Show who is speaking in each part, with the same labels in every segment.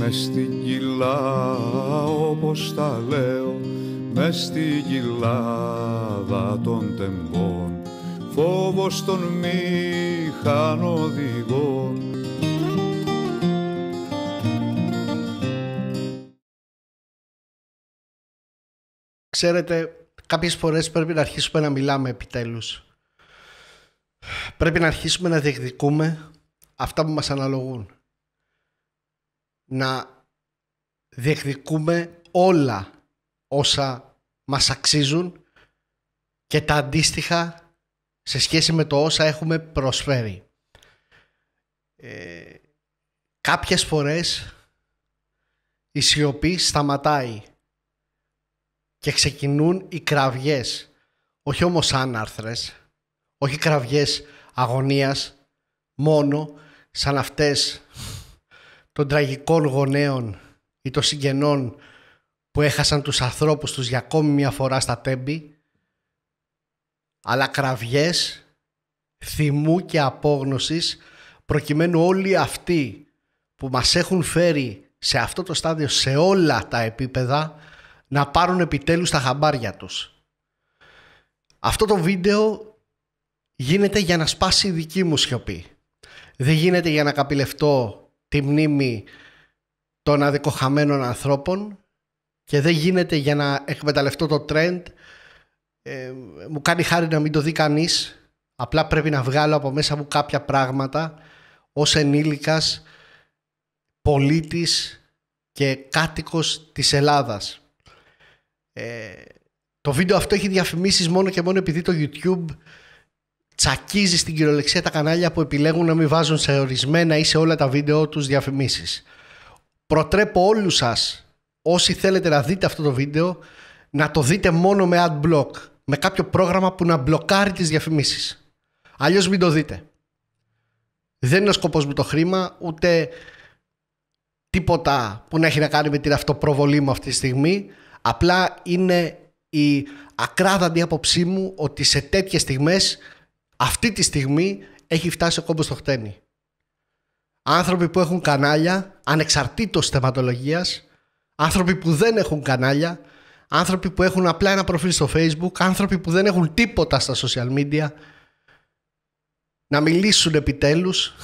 Speaker 1: Με στην κοιλά όπως τα λέω μες στην κοιλάδα των τεμπών φόβος των μηχανοδηγών Ξέρετε, κάποιες φορές πρέπει να αρχίσουμε να μιλάμε επιτέλους. Πρέπει να αρχίσουμε να διεκδικούμε αυτά που μας αναλογούν να διεκδικούμε όλα όσα μας αξίζουν και τα αντίστοιχα σε σχέση με το όσα έχουμε προσφέρει. Ε, κάποιες φορές η σιωπή σταματάει και ξεκινούν οι κραυγές, όχι όμως άναρθρες, όχι κραυγές αγωνίας, μόνο σαν αυτές των τραγικών γονέων ή των συγγενών που έχασαν τους ανθρώπους τους για ακόμη μια φορά στα τέμπη, αλλά κραυγές θυμού και απόγνωσης προκειμένου όλοι αυτοί που μας έχουν φέρει σε αυτό το στάδιο σε όλα τα επίπεδα να πάρουν επιτέλους τα χαμπάρια τους. Αυτό το βίντεο γίνεται για να σπάσει η δική μου σιωπή. Δεν γίνεται για να καπηλευτώ τη μνήμη των αδικοχαμένων ανθρώπων και δεν γίνεται για να εκμεταλλευτώ το trend. Ε, μου κάνει χάρη να μην το δει κανείς. Απλά πρέπει να βγάλω από μέσα μου κάποια πράγματα ως ενήλικας, πολίτης και κάτοικος της Ελλάδας. Ε, το βίντεο αυτό έχει διαφημίσεις μόνο και μόνο επειδή το YouTube τσακίζει στην κυριολεξία τα κανάλια που επιλέγουν να μην βάζουν σε ορισμένα ή σε όλα τα βίντεο τους διαφημίσεις. Προτρέπω όλους σας, όσοι θέλετε να δείτε αυτό το βίντεο, να το δείτε μόνο με adblock, με κάποιο πρόγραμμα που να μπλοκάρει τις διαφημίσεις. Αλλιώς μην το δείτε. Δεν είναι ο σκοπός μου το χρήμα, ούτε τίποτα που να έχει να κάνει με την αυτοπροβολή μου αυτή τη στιγμή. Απλά είναι η ακράδαντη άποψή μου ότι σε τέτοιες στιγμές αυτή τη στιγμή έχει φτάσει ο κόμπος στο χτένι. Άνθρωποι που έχουν κανάλια, ανεξαρτήτως θεματολογίας, άνθρωποι που δεν έχουν κανάλια, άνθρωποι που έχουν απλά ένα προφίλ στο facebook, άνθρωποι που δεν έχουν τίποτα στα social media, να μιλήσουν επιτέλους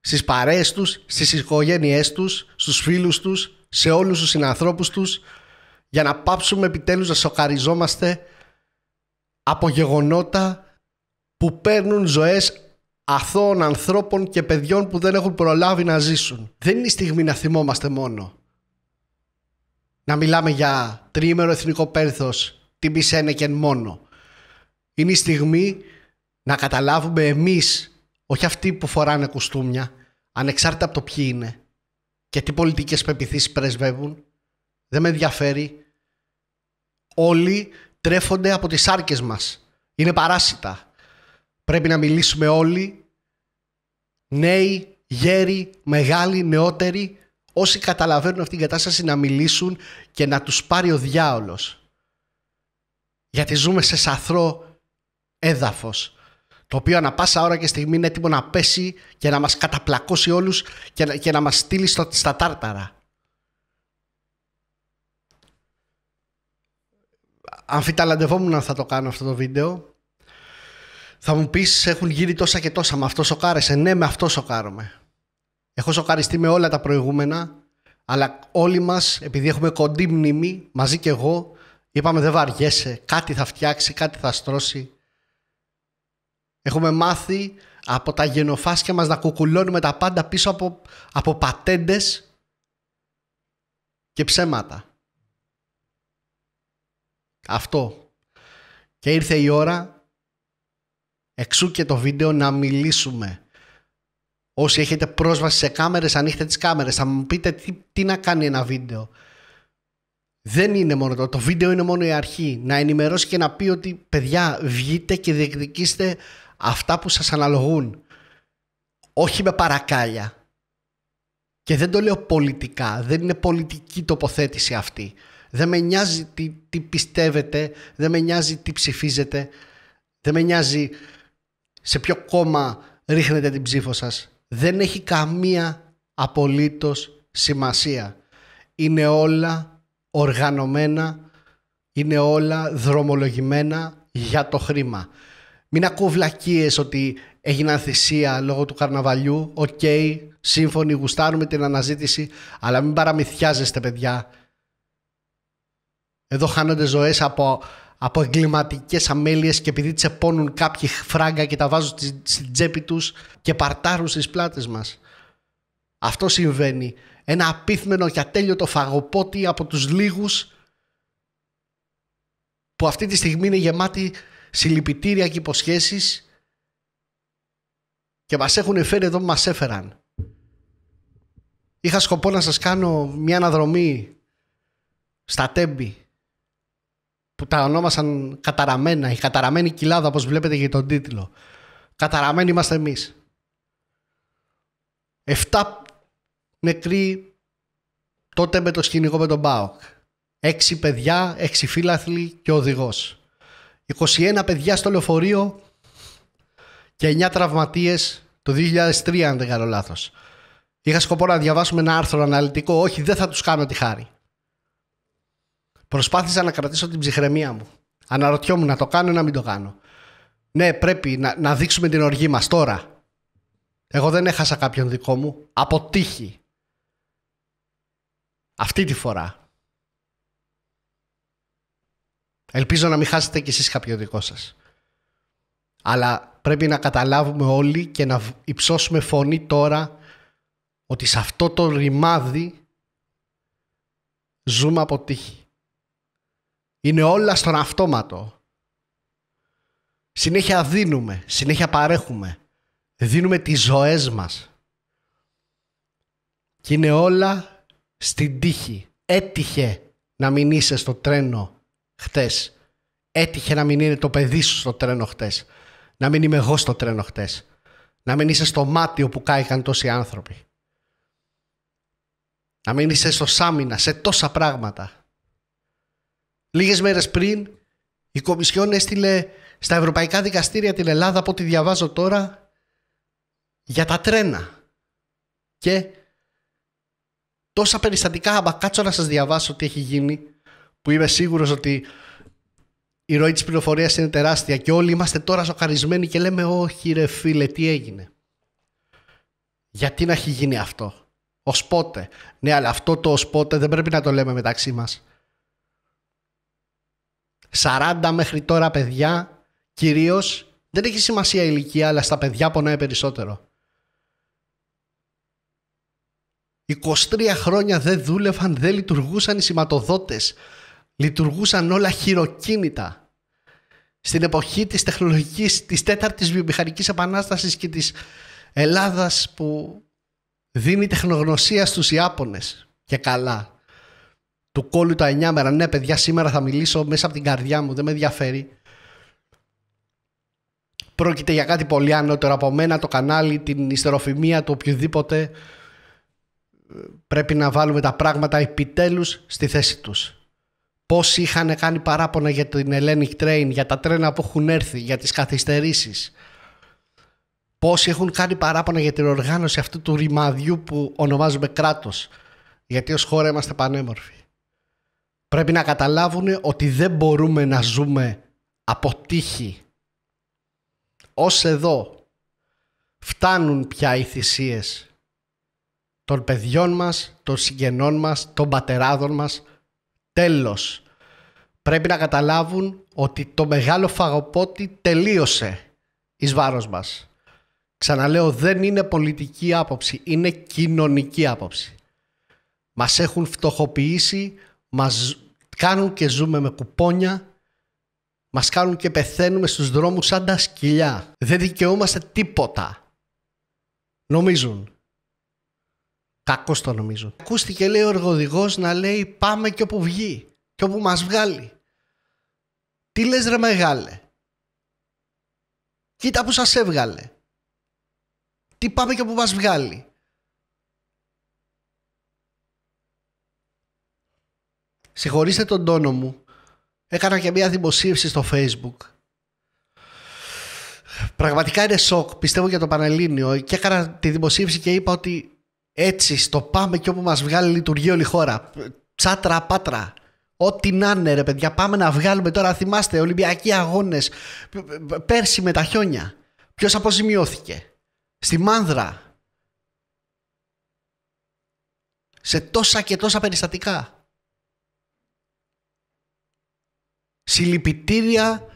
Speaker 1: στις παρέες τους, στις οικογένειε τους, στους φίλους τους, σε όλους τους συνανθρώπους τους, για να πάψουμε επιτέλους, να σοκαριζόμαστε από γεγονότα που παίρνουν ζωές αθώων ανθρώπων και παιδιών που δεν έχουν προλάβει να ζήσουν. Δεν είναι η στιγμή να θυμόμαστε μόνο. Να μιλάμε για τριήμερο εθνικό πένθος, τιμή και μόνο. Είναι η στιγμή να καταλάβουμε εμείς, όχι αυτοί που φοράνε κουστούμια, ανεξάρτητα από το ποιοι είναι και τι πολιτικές πεπιθήσεις πρεσβεύουν, δεν με ενδιαφέρει. Όλοι τρέφονται από τις σάρκες μας. Είναι παράσιτα. Πρέπει να μιλήσουμε όλοι, νέοι, γέροι, μεγάλοι, νεότεροι, όσοι καταλαβαίνουν αυτήν την κατάσταση να μιλήσουν και να τους πάρει ο διάολος. Γιατί ζούμε σε σαθρό έδαφος, το οποίο ανα πάσα ώρα και στιγμή είναι έτοιμο να πέσει και να μας καταπλακώσει όλους και να, και να μας στείλει στα τάρταρα. αμφιταλαντευόμουν αν θα το κάνω αυτό το βίντεο. Θα μου πεις έχουν γίνει τόσα και τόσα, με αυτό σοκάρεσαι. Ναι, με αυτό σοκάρομαι. Έχω σοκαριστεί με όλα τα προηγούμενα, αλλά όλοι μας, επειδή έχουμε κοντή μνήμη, μαζί και εγώ, είπαμε δεν βαριέσαι, κάτι θα φτιάξει, κάτι θα στρώσει. Έχουμε μάθει από τα γενοφάσκια μας να κουκουλώνουμε τα πάντα πίσω από, από πατέντες και ψέματα. Αυτό. Και ήρθε η ώρα, εξού και το βίντεο, να μιλήσουμε. Όσοι έχετε πρόσβαση σε κάμερες, ανοίχτε τις κάμερες. Θα μου πείτε τι, να κάνει ένα βίντεο. Δεν είναι μόνο το. Το βίντεο είναι μόνο η αρχή. Να ενημερώσει και να πει ότι παιδιά βγείτε και διεκδικήστε αυτά που σας αναλογούν. Όχι με παρακάλια. Και δεν το λέω πολιτικά. Δεν είναι πολιτική τοποθέτηση αυτή. Δεν με νοιάζει τι, πιστεύετε, δεν με νοιάζει τι ψηφίζετε, δεν με νοιάζει σε ποιο κόμμα ρίχνετε την ψήφο σας. Δεν έχει καμία απολύτως σημασία. Είναι όλα οργανωμένα, είναι όλα δρομολογημένα για το χρήμα. Μην ακούω βλακίες ότι έγιναν θυσία λόγω του καρναβαλιού. Οκ, okay, σύμφωνοι, γουστάρουμε την αναζήτηση, αλλά μην παραμυθιάζεστε παιδιά εδώ χάνονται ζωές από, από εγκληματικές αμέλειες και επειδή τσεπώνουν κάποιοι φράγκα και τα βάζουν στην τσέπη τους και παρτάρουν στις πλάτες μας. Αυτό συμβαίνει. Ένα απίθμενο και ατέλειωτο φαγοπότη από τους λίγους που αυτή τη στιγμή είναι γεμάτη συλληπιτήρια και υποσχέσεις και μας έχουν φέρει εδώ που μας έφεραν. Είχα σκοπό να σας κάνω μια αναδρομή στα τέμπη που τα ονόμασαν καταραμένα, η καταραμένη κοιλάδα όπως βλέπετε για τον τίτλο. Καταραμένοι είμαστε εμείς. Εφτά νεκροί τότε με το σκηνικό με τον Μπάοκ. Έξι παιδιά, έξι φύλαθλοι και οδηγός. 21 παιδιά στο λεωφορείο και 9 τραυματίες το 2003 αν δεν κάνω λάθος. Είχα σκοπό να διαβάσουμε ένα άρθρο αναλυτικό, όχι δεν θα τους κάνω τη χάρη. Προσπάθησα να κρατήσω την ψυχραιμία μου. Αναρωτιόμουν να το κάνω ή να μην το κάνω. Ναι, πρέπει να, να δείξουμε την οργή μας τώρα. Εγώ δεν έχασα κάποιον δικό μου. Αποτύχει. Αυτή τη φορά. Ελπίζω να μην χάσετε κι εσείς κάποιο δικό σας. Αλλά πρέπει να καταλάβουμε όλοι και να υψώσουμε φωνή τώρα ότι σε αυτό το ρημάδι ζούμε αποτύχει είναι όλα στον αυτόματο. Συνέχεια δίνουμε, συνέχεια παρέχουμε. Δίνουμε τις ζωές μας. Και είναι όλα στην τύχη. Έτυχε να μην είσαι στο τρένο χτες. Έτυχε να μην είναι το παιδί σου στο τρένο χτες. Να μην είμαι εγώ στο τρένο χτες. Να μην είσαι στο μάτι όπου κάηκαν τόσοι άνθρωποι. Να μην είσαι στο σάμινα, σε τόσα πράγματα. Λίγες μέρες πριν η Κομισιόν έστειλε στα ευρωπαϊκά δικαστήρια την Ελλάδα από ό,τι διαβάζω τώρα για τα τρένα. Και τόσα περιστατικά, άμα κάτσω να σας διαβάσω τι έχει γίνει, που είμαι σίγουρος ότι η ροή της πληροφορίας είναι τεράστια και όλοι είμαστε τώρα σοκαρισμένοι και λέμε όχι ρε φίλε τι έγινε. Γιατί να έχει γίνει αυτό. Ως πότε. Ναι αλλά αυτό το ως πότε δεν πρέπει να το λέμε μεταξύ μας. 40 μέχρι τώρα παιδιά, κυρίως δεν έχει σημασία η ηλικία, αλλά στα παιδιά πονάει περισσότερο. 23 χρόνια δεν δούλευαν, δεν λειτουργούσαν οι σηματοδότες. Λειτουργούσαν όλα χειροκίνητα. Στην εποχή της τεχνολογικής, της τέταρτης βιομηχανικής επανάστασης και της Ελλάδας που δίνει τεχνογνωσία στους Ιάπωνες και καλά του κόλλου τα εννιά μέρα. Ναι, παιδιά, σήμερα θα μιλήσω μέσα από την καρδιά μου, δεν με ενδιαφέρει. Πρόκειται για κάτι πολύ ανώτερο από μένα, το κανάλι, την ιστεροφημία του οποιοδήποτε. Πρέπει να βάλουμε τα πράγματα επιτέλους στη θέση τους. Πώς είχαν κάνει παράπονα για την Hellenic Train, για τα τρένα που έχουν έρθει, για τις καθυστερήσεις. Πώς έχουν κάνει παράπονα για την οργάνωση αυτού του ρημαδιού που ονομάζουμε κράτος. Γιατί ως χώρα είμαστε πανέμορφοι πρέπει να καταλάβουν ότι δεν μπορούμε να ζούμε από τύχη. Ως εδώ φτάνουν πια οι θυσίες των παιδιών μας, των συγγενών μας, των πατεράδων μας. Τέλος. Πρέπει να καταλάβουν ότι το μεγάλο φαγοπότη τελείωσε εις βάρος μας. Ξαναλέω, δεν είναι πολιτική άποψη, είναι κοινωνική άποψη. Μας έχουν φτωχοποιήσει μας κάνουν και ζούμε με κουπόνια, μας κάνουν και πεθαίνουμε στους δρόμους σαν τα σκυλιά. Δεν δικαιούμαστε τίποτα. Νομίζουν. Κακό το νομίζουν. Ακούστηκε λέει ο εργοδηγός να λέει πάμε και όπου βγει και όπου μας βγάλει. Τι λες ρε μεγάλε. Κοίτα που σας έβγαλε. Τι πάμε και όπου μας βγάλει. Συγχωρήστε τον τόνο μου. Έκανα και μία δημοσίευση στο facebook. Πραγματικά είναι σοκ, πιστεύω για το Πανελλήνιο. Και έκανα τη δημοσίευση και είπα ότι έτσι στο πάμε και όπου μας βγάλει λειτουργεί όλη η χώρα. Τσάτρα πάτρα. Ό,τι να είναι ρε παιδιά, πάμε να βγάλουμε τώρα, θυμάστε, Ολυμπιακοί αγώνες, πέρσι με τα χιόνια. Ποιος αποζημιώθηκε. Στη Μάνδρα. Σε τόσα και τόσα περιστατικά. συλληπιτήρια,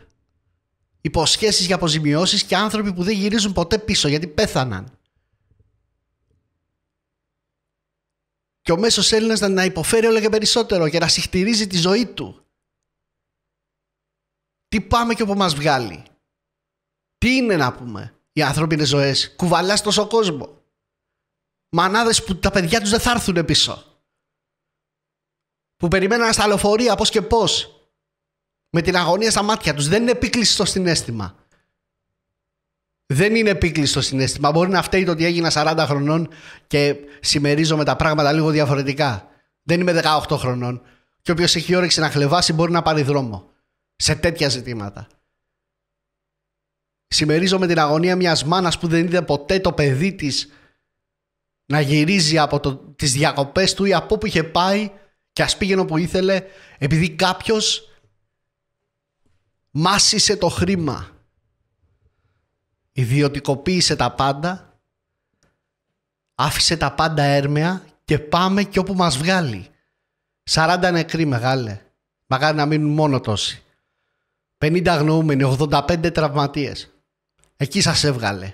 Speaker 1: υποσχέσεις για αποζημιώσεις και άνθρωποι που δεν γυρίζουν ποτέ πίσω γιατί πέθαναν. Και ο μέσος Έλληνας να υποφέρει όλο και περισσότερο και να συχτηρίζει τη ζωή του. Τι πάμε και όπου μας βγάλει. Τι είναι να πούμε οι είναι ζωές. Κουβαλάς τόσο κόσμο. Μανάδες που τα παιδιά τους δεν θα έρθουν πίσω. Που περιμέναν στα λεωφορεία πώς και πώς με την αγωνία στα μάτια τους. Δεν είναι επίκλειστο συνέστημα. Δεν είναι επίκλειστο συνέστημα. Μπορεί να φταίει το ότι έγινα 40 χρονών και συμμερίζομαι τα πράγματα λίγο διαφορετικά. Δεν είμαι 18 χρονών. Και όποιος έχει όρεξη να χλεβάσει μπορεί να πάρει δρόμο. Σε τέτοια ζητήματα. με την αγωνία μιας μάνας που δεν είδε ποτέ το παιδί της να γυρίζει από το, τις διακοπές του ή από που είχε πάει και ας πήγαινε όπου ήθελε επειδή κάποιος Μάσισε το χρήμα. Ιδιωτικοποίησε τα πάντα. Άφησε τα πάντα έρμεα και πάμε και όπου μας βγάλει. 40 νεκροί μεγάλε. Μακάρι να μείνουν μόνο τόσοι. 50 αγνοούμενοι, 85 τραυματίες. Εκεί σας έβγαλε.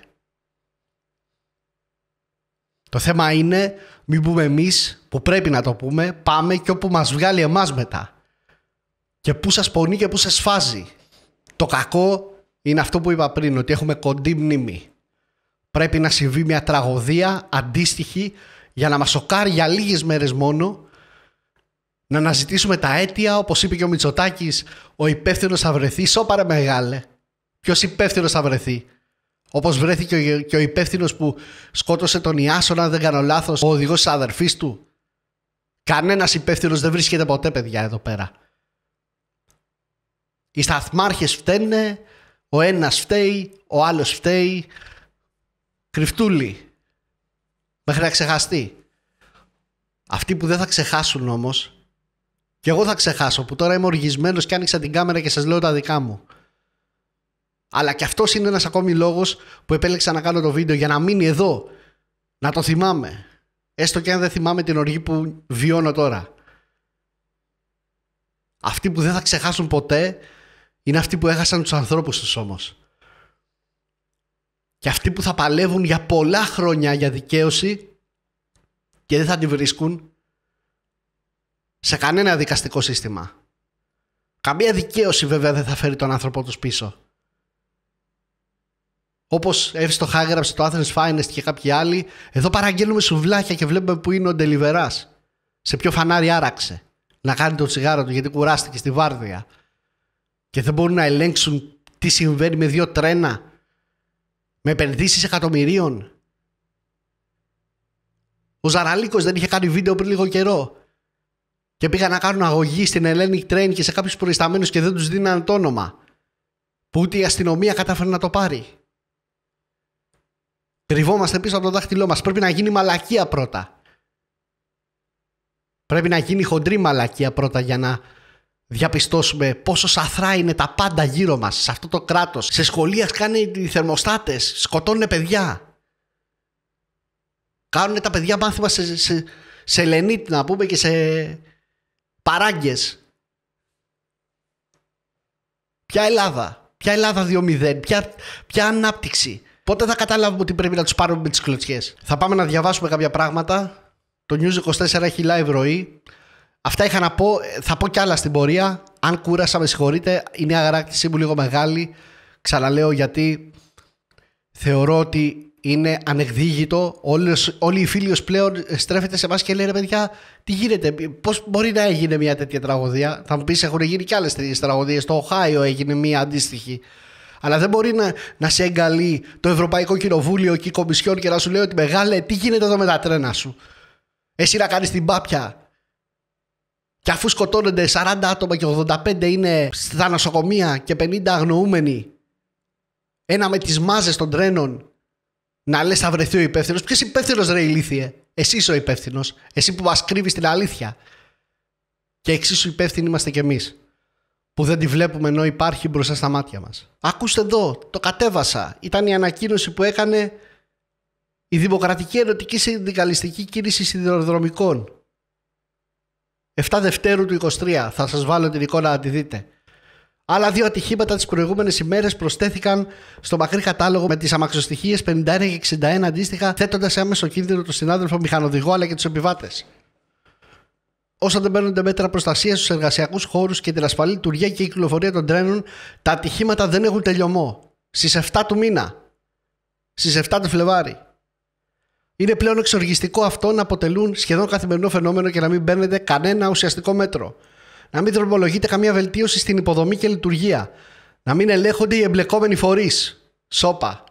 Speaker 1: Το θέμα είναι, μην πούμε εμείς, που πρέπει να το πούμε, πάμε και όπου μας βγάλει εμάς μετά. Και πού σας πονεί και πού σας φάζει. Το κακό είναι αυτό που είπα πριν, ότι έχουμε κοντή μνήμη. Πρέπει να συμβεί μια τραγωδία αντίστοιχη για να μας σοκάρει για λίγες μέρες μόνο να αναζητήσουμε τα αίτια, όπως είπε και ο Μητσοτάκης, ο υπεύθυνος θα βρεθεί, σώπαρε μεγάλε. Ποιος υπεύθυνος θα βρεθεί. Όπως βρέθηκε και ο υπεύθυνος που σκότωσε τον Ιάσονα, αν δεν κάνω λάθος, ο οδηγός της αδερφής του. Κανένας υπεύθυνος δεν βρίσκεται ποτέ, παιδιά, εδώ πέρα. Οι σταθμάρχες φταίνε, ο ένας φταίει, ο άλλος φταίει. Κρυφτούλη. Μέχρι να ξεχαστεί. Αυτοί που δεν θα ξεχάσουν όμως, και εγώ θα ξεχάσω που τώρα είμαι οργισμένος και άνοιξα την κάμερα και σας λέω τα δικά μου. Αλλά και αυτός είναι ένας ακόμη λόγος που επέλεξα να κάνω το βίντεο για να μείνει εδώ. Να το θυμάμαι. Έστω και αν δεν θυμάμαι την οργή που βιώνω τώρα. Αυτοί που δεν θα ξεχάσουν ποτέ είναι αυτοί που έχασαν τους ανθρώπους τους όμως. Και αυτοί που θα παλεύουν για πολλά χρόνια για δικαίωση και δεν θα τη βρίσκουν σε κανένα δικαστικό σύστημα. Καμία δικαίωση βέβαια δεν θα φέρει τον άνθρωπό τους πίσω. Όπως εύστοχα έγραψε το Athens Finest και κάποιοι άλλοι, εδώ παραγγέλνουμε σουβλάκια και βλέπουμε που είναι ο Ντελιβεράς. Σε ποιο φανάρι άραξε. Να κάνει το τσιγάρο του γιατί κουράστηκε στη βάρδια και δεν μπορούν να ελέγξουν τι συμβαίνει με δύο τρένα, με επενδύσεις εκατομμυρίων. Ο Ζαραλίκος δεν είχε κάνει βίντεο πριν λίγο καιρό. Και πήγαν να κάνουν αγωγή στην Ελένη Train και σε κάποιους προϊσταμένους και δεν τους δίνανε το όνομα. Που ούτε η αστυνομία κατάφερε να το πάρει. Κρυβόμαστε πίσω από το δάχτυλό μας. Πρέπει να γίνει μαλακία πρώτα. Πρέπει να γίνει χοντρή μαλακία πρώτα για να διαπιστώσουμε πόσο σαθρά είναι τα πάντα γύρω μας, σε αυτό το κράτος. Σε σχολεία κάνει θερμοστάτες, σκοτώνουν παιδιά. Κάνουν τα παιδιά μάθημα σε, σε, να πούμε, και σε παράγκες. Ποια Ελλάδα, ποια Ελλάδα 2-0, ποια, ανάπτυξη. Πότε θα καταλάβουμε ότι πρέπει να τους πάρουμε με τις κλωτσιές. Θα πάμε να διαβάσουμε κάποια πράγματα. Το News 24 έχει Αυτά είχα να πω. Θα πω κι άλλα στην πορεία. Αν κούρασα, με συγχωρείτε. Είναι η αγαράκτησή μου λίγο μεγάλη. Ξαναλέω γιατί θεωρώ ότι είναι ανεκδίγητο. Όλοι οι φίλοι φίλοι πλέον στρέφεται σε εμάς και λένε παιδιά, τι γίνεται, πώς μπορεί να έγινε μια τέτοια τραγωδία. Θα μου πεις, έχουν γίνει κι άλλες τέτοιες τραγωδίες. Στο Οχάιο έγινε μια αντίστοιχη. Αλλά δεν μπορεί να, να σε εγκαλεί το Ευρωπαϊκό Κοινοβούλιο και η Κομισιόν και να σου λέει ότι μεγάλε, τι γίνεται εδώ με τα τρένα σου. Εσύ να κάνεις την πάπια και αφού σκοτώνονται 40 άτομα και 85 είναι στα νοσοκομεία και 50 αγνοούμενοι, ένα με τις μάζες των τρένων, να λες θα βρεθεί ο υπεύθυνος. Ποιος υπεύθυνος ρε ηλίθιε. Εσύ είσαι ο υπεύθυνος. Εσύ που μας κρύβεις την αλήθεια. Και εξίσου υπεύθυνοι είμαστε κι εμείς, Που δεν τη βλέπουμε ενώ υπάρχει μπροστά στα μάτια μας. Ακούστε εδώ, το κατέβασα. Ήταν η ανακοίνωση που έκανε η Δημοκρατική Ενωτική Συνδικαλιστική Κίνηση Σιδηροδρομικών 7 Δευτέρου του 23. Θα σας βάλω την εικόνα να τη δείτε. Άλλα δύο ατυχήματα τις προηγούμενες ημέρες προσθέθηκαν στο μακρύ κατάλογο με τις αμαξοστοιχίες 51 και 61 αντίστοιχα θέτοντας άμεσο κίνδυνο τον συνάδελφο μηχανοδηγό αλλά και τους επιβάτες. Όσο δεν παίρνονται μέτρα προστασίας στους εργασιακούς χώρους και την ασφαλή λειτουργία και η κυκλοφορία των τρένων, τα ατυχήματα δεν έχουν τελειωμό. Στις 7 του μήνα. Στις 7 του Φλεβάρι. Είναι πλέον εξοργιστικό αυτό να αποτελούν σχεδόν καθημερινό φαινόμενο και να μην παίρνετε κανένα ουσιαστικό μέτρο. Να μην δρομολογείται καμία βελτίωση στην υποδομή και λειτουργία. Να μην ελέγχονται οι εμπλεκόμενοι φορείς. Σόπα.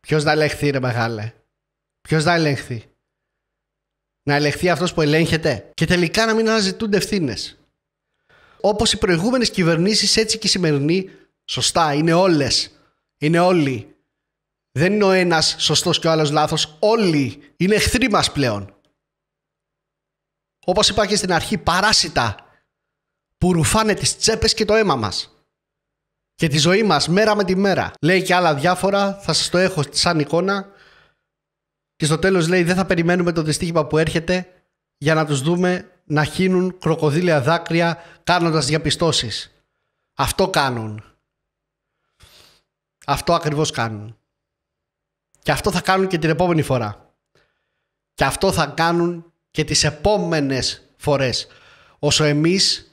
Speaker 1: Ποιος να ελεγχθεί, ρε μεγάλε. Ποιος να ελεγχθεί. Να ελεγχθεί αυτός που ελέγχεται. Και τελικά να μην αναζητούνται ευθύνες. Όπως οι προηγούμενες κυβερνήσεις, έτσι και οι σωστά, είναι όλες. Είναι όλοι δεν είναι ο ένας σωστός και ο άλλος λάθος. Όλοι είναι εχθροί μας πλέον. Όπως είπα και στην αρχή, παράσιτα που ρουφάνε τις τσέπες και το αίμα μας. Και τη ζωή μας μέρα με τη μέρα. Λέει και άλλα διάφορα, θα σας το έχω σαν εικόνα. Και στο τέλος λέει: Δεν θα περιμένουμε το δυστύχημα που έρχεται για να τους δούμε να χύνουν κροκοδίλια δάκρυα κάνοντας διαπιστώσεις. Αυτό κάνουν. Αυτό ακριβώς κάνουν. Και αυτό θα κάνουν και την επόμενη φορά. Και αυτό θα κάνουν και τις επόμενες φορές. Όσο εμείς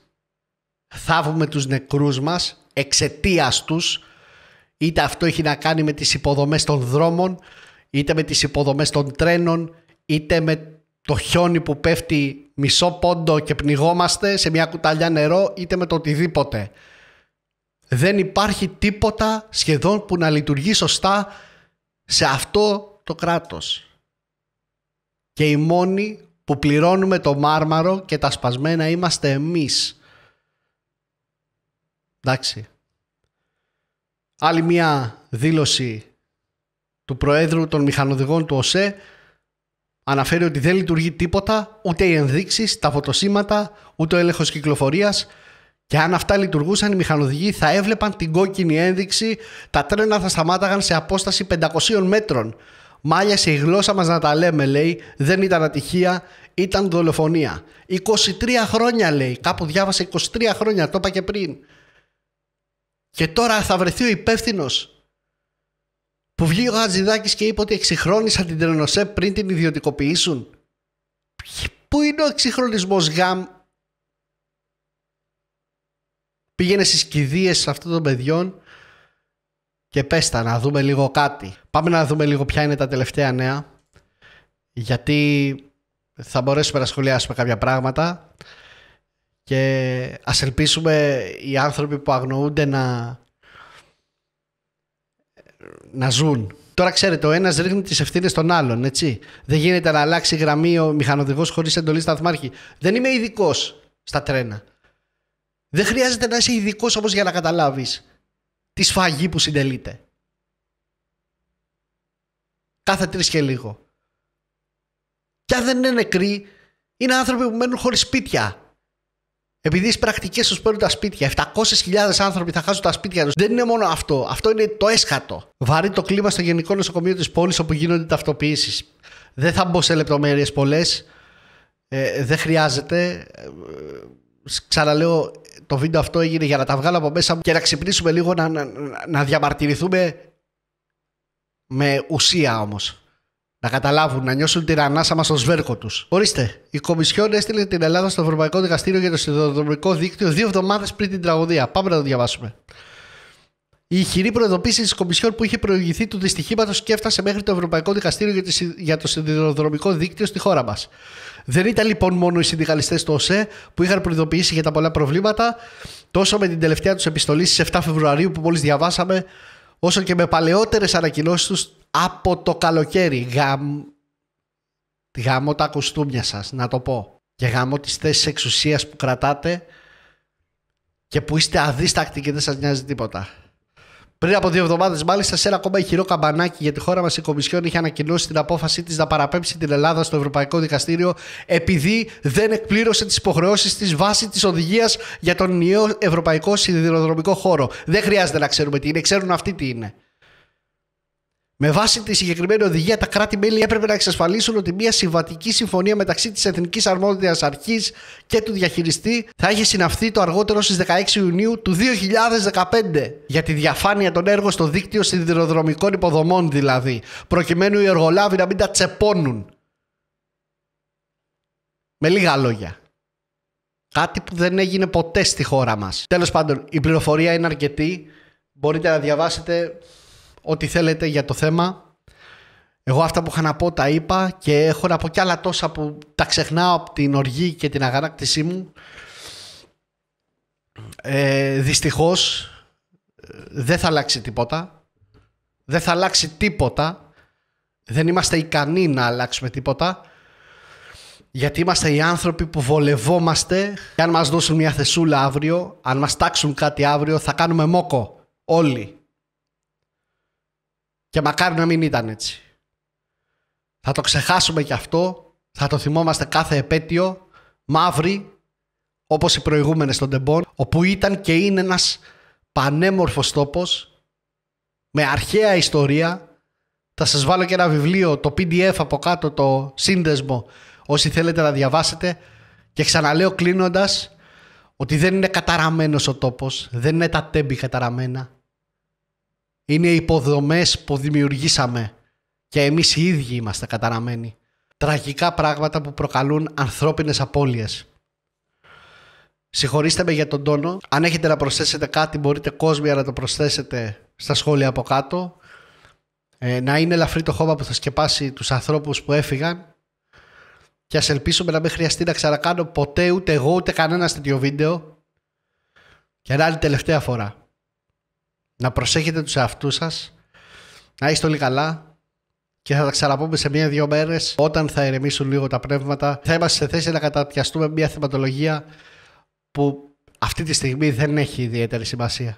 Speaker 1: θάβουμε τους νεκρούς μας εξαιτίας τους, είτε αυτό έχει να κάνει με τις υποδομές των δρόμων, είτε με τις υποδομές των τρένων, είτε με το χιόνι που πέφτει μισό πόντο και πνιγόμαστε σε μια κουταλιά νερό, είτε με το οτιδήποτε. Δεν υπάρχει τίποτα σχεδόν που να λειτουργεί σωστά σε αυτό το κράτος. Και οι μόνοι που πληρώνουμε το μάρμαρο και τα σπασμένα είμαστε εμείς. Εντάξει. Άλλη μια δήλωση του Προέδρου των Μηχανοδηγών του ΟΣΕ αναφέρει ότι δεν λειτουργεί τίποτα, ούτε οι ενδείξεις, τα φωτοσύματα, ούτε ο έλεγχος κυκλοφορίας. Και αν αυτά λειτουργούσαν, οι μηχανοδηγοί θα έβλεπαν την κόκκινη ένδειξη, τα τρένα θα σταμάταγαν σε απόσταση 500 μέτρων. Μάλια η γλώσσα μας να τα λέμε λέει, δεν ήταν ατυχία, ήταν δολοφονία. 23 χρόνια λέει, κάπου διάβασε 23 χρόνια, το είπα και πριν. Και τώρα θα βρεθεί ο υπεύθυνος. Που βγήκε ο Γατζηδάκη και είπε ότι εξυγχρόνισαν την Τρενοσέ πριν την ιδιωτικοποιήσουν. Πού είναι ο εξυγχρονισμός γαμ Πήγαινε στις κηδείες αυτών των παιδιών και πέστα να δούμε λίγο κάτι. Πάμε να δούμε λίγο ποια είναι τα τελευταία νέα γιατί θα μπορέσουμε να σχολιάσουμε κάποια πράγματα και ας ελπίσουμε οι άνθρωποι που αγνοούνται να, να ζουν. Τώρα ξέρετε, ο ένας ρίχνει τις ευθύνες των άλλων, έτσι. Δεν γίνεται να αλλάξει γραμμή ο μηχανοδηγός χωρίς εντολή σταθμάρχη. Δεν είμαι ειδικός στα τρένα. Δεν χρειάζεται να είσαι ειδικός όμως για να καταλάβεις τη σφαγή που συντελείται. Κάθε τρεις και λίγο. Και αν δεν είναι νεκροί, είναι άνθρωποι που μένουν χωρίς σπίτια. Επειδή οι πρακτικές τους παίρνουν τα σπίτια, 700.000 άνθρωποι θα χάσουν τα σπίτια τους. Δεν είναι μόνο αυτό. Αυτό είναι το έσχατο. Βαρύ το κλίμα στο Γενικό Νοσοκομείο της πόλης όπου γίνονται ταυτοποιήσεις. Δεν θα μπω σε λεπτομέρειες πολλές. Ε, δεν χρειάζεται. Ε, ε ξαναλέω, το βίντεο αυτό έγινε για να τα βγάλω από μέσα μου και να ξυπνήσουμε λίγο να, να, διαμαρτυρηθούμε με ουσία όμως. Να καταλάβουν, να νιώσουν την ανάσα μας στο σβέρκο τους. Ορίστε, η Κομισιόν έστειλε την Ελλάδα στο Ευρωπαϊκό Δικαστήριο για το συνδρομικό Δίκτυο δύο εβδομάδες πριν την τραγωδία. Πάμε να το διαβάσουμε. Η ηχηρή προειδοποίηση της Κομισιόν που είχε προηγηθεί του δυστυχήματος και έφτασε μέχρι το Ευρωπαϊκό Δικαστήριο για το σιδηροδρομικό δίκτυο στη χώρα μας. Δεν ήταν λοιπόν μόνο οι συνδικαλιστές του ΟΣΕ που είχαν προειδοποιήσει για τα πολλά προβλήματα, τόσο με την τελευταία τους επιστολή στις 7 Φεβρουαρίου που μόλις διαβάσαμε, όσο και με παλαιότερες ανακοινώσεις τους από το καλοκαίρι. Γαμ... Γαμώ τα κουστούμια σας, να το πω. Και γαμώ τις θέσεις εξουσίας που κρατάτε και που είστε αδίστακτοι και δεν σας νοιάζει τίποτα. Πριν από δύο εβδομάδες, μάλιστα, σε ένα ακόμα ηχηρό καμπανάκι για τη χώρα μας, η Κομισιόν είχε ανακοινώσει την απόφαση της να παραπέμψει την Ελλάδα στο Ευρωπαϊκό Δικαστήριο επειδή δεν εκπλήρωσε τις υποχρεώσεις της βάσει της οδηγίας για τον νέο Ευρωπαϊκό Σιδηροδρομικό Χώρο. Δεν χρειάζεται να ξέρουμε τι είναι, ξέρουν αυτοί τι είναι. Με βάση τη συγκεκριμένη οδηγία, τα κράτη-μέλη έπρεπε να εξασφαλίσουν ότι μια συμβατική συμφωνία μεταξύ της Εθνικής Αρμόδιας Αρχής και του διαχειριστή θα έχει συναυθεί το αργότερο στις 16 Ιουνίου του 2015 για τη διαφάνεια των έργων στο δίκτυο σιδηροδρομικών υποδομών, δηλαδή, προκειμένου οι εργολάβοι να μην τα τσεπώνουν. Με λίγα λόγια. Κάτι που δεν έγινε ποτέ στη χώρα μας, τέλος πάντων, η πληροφορία είναι αρκετή. Μπορείτε να διαβάσετε ό,τι θέλετε για το θέμα. Εγώ αυτά που είχα να πω τα είπα και έχω να πω κι άλλα τόσα που τα ξεχνάω από την οργή και την αγανάκτησή μου. Ε, δυστυχώς δεν θα αλλάξει τίποτα. Δεν θα αλλάξει τίποτα. Δεν είμαστε ικανοί να αλλάξουμε τίποτα. Γιατί είμαστε οι άνθρωποι που βολευόμαστε και αν μας δώσουν μια θεσούλα αύριο, αν μας τάξουν κάτι αύριο, θα κάνουμε μόκο όλοι. Και μακάρι να μην ήταν έτσι. Θα το ξεχάσουμε κι αυτό, θα το θυμόμαστε κάθε επέτειο, μαύρη, όπως οι προηγούμενες των τεμπών, όπου ήταν και είναι ένας πανέμορφος τόπος, με αρχαία ιστορία. Θα σας βάλω και ένα βιβλίο, το PDF από κάτω, το σύνδεσμο, όσοι θέλετε να διαβάσετε. Και ξαναλέω κλείνοντας, ότι δεν είναι καταραμένος ο τόπος, δεν είναι τα τέμπη καταραμένα, είναι οι υποδομές που δημιουργήσαμε και εμείς οι ίδιοι είμαστε καταραμένοι. Τραγικά πράγματα που προκαλούν ανθρώπινες απώλειες. Συγχωρήστε με για τον τόνο. Αν έχετε να προσθέσετε κάτι μπορείτε κόσμια να το προσθέσετε στα σχόλια από κάτω. Ε, να είναι ελαφρύ το χώμα που θα σκεπάσει τους ανθρώπους που έφυγαν. Και ας ελπίσουμε να μην χρειαστεί να ξανακάνω ποτέ ούτε εγώ ούτε κανένα τέτοιο βίντεο. Και να είναι τελευταία φορά να προσέχετε τους εαυτούς σας, να είστε όλοι καλά και θα τα ξαναπούμε σε μία-δύο μέρες όταν θα ηρεμήσουν λίγο τα πνεύματα. Θα είμαστε σε θέση να καταπιαστούμε μία θεματολογία που αυτή τη στιγμή δεν έχει ιδιαίτερη σημασία.